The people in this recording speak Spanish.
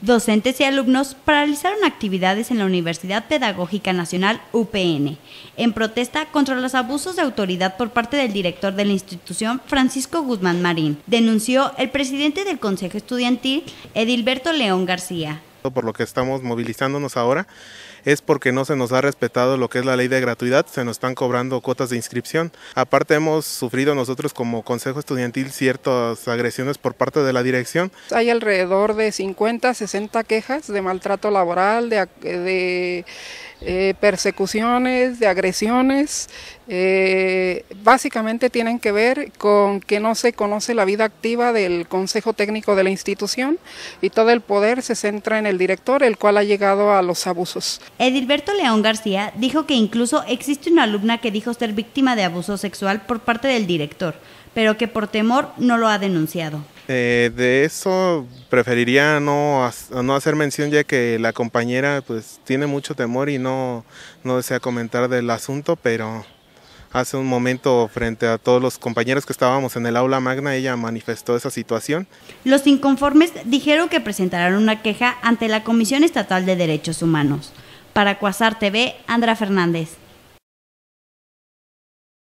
Docentes y alumnos paralizaron actividades en la Universidad Pedagógica Nacional UPN, en protesta contra los abusos de autoridad por parte del director de la institución, Francisco Guzmán Marín, denunció el presidente del Consejo Estudiantil, Edilberto León García por lo que estamos movilizándonos ahora, es porque no se nos ha respetado lo que es la ley de gratuidad, se nos están cobrando cuotas de inscripción. Aparte hemos sufrido nosotros como Consejo Estudiantil ciertas agresiones por parte de la dirección. Hay alrededor de 50, 60 quejas de maltrato laboral, de... de eh, persecuciones, de agresiones, eh, básicamente tienen que ver con que no se conoce la vida activa del Consejo Técnico de la institución y todo el poder se centra en el director, el cual ha llegado a los abusos. Edilberto León García dijo que incluso existe una alumna que dijo ser víctima de abuso sexual por parte del director, pero que por temor no lo ha denunciado. Eh, de eso preferiría no, no hacer mención ya que la compañera pues tiene mucho temor y no, no desea comentar del asunto, pero hace un momento frente a todos los compañeros que estábamos en el aula magna, ella manifestó esa situación. Los inconformes dijeron que presentarán una queja ante la Comisión Estatal de Derechos Humanos. Para Cuasar TV, Andra Fernández.